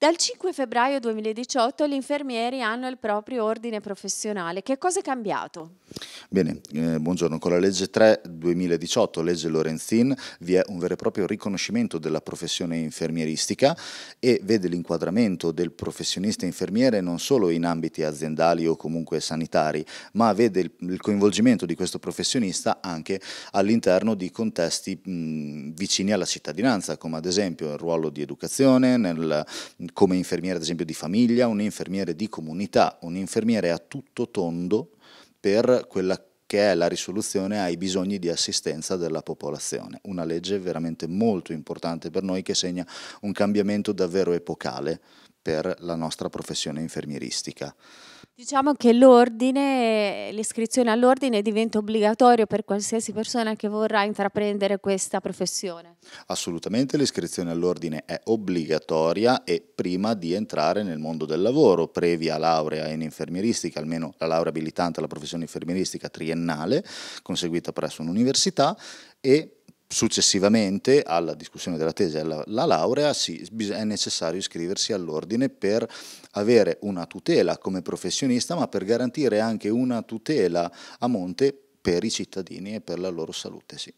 Dal 5 febbraio 2018 gli infermieri hanno il proprio ordine professionale. Che cosa è cambiato? Bene, eh, buongiorno. Con la legge 3 2018, legge Lorenzin, vi è un vero e proprio riconoscimento della professione infermieristica e vede l'inquadramento del professionista infermiere non solo in ambiti aziendali o comunque sanitari, ma vede il, il coinvolgimento di questo professionista anche all'interno di contesti mh, vicini alla cittadinanza, come ad esempio il ruolo di educazione, nel, come infermiere ad esempio di famiglia, un infermiere di comunità, un infermiere a tutto tondo per quella che è la risoluzione ai bisogni di assistenza della popolazione. Una legge veramente molto importante per noi che segna un cambiamento davvero epocale per la nostra professione infermieristica. Diciamo che l'ordine, l'iscrizione all'ordine diventa obbligatorio per qualsiasi persona che vorrà intraprendere questa professione. Assolutamente l'iscrizione all'ordine è obbligatoria e prima di entrare nel mondo del lavoro, previa laurea in infermieristica, almeno la laurea abilitante alla professione infermieristica triennale, conseguita presso un'università e successivamente alla discussione della tesi e alla la laurea sì, è necessario iscriversi all'ordine per avere una tutela come professionista ma per garantire anche una tutela a monte per i cittadini e per la loro salute. Sì.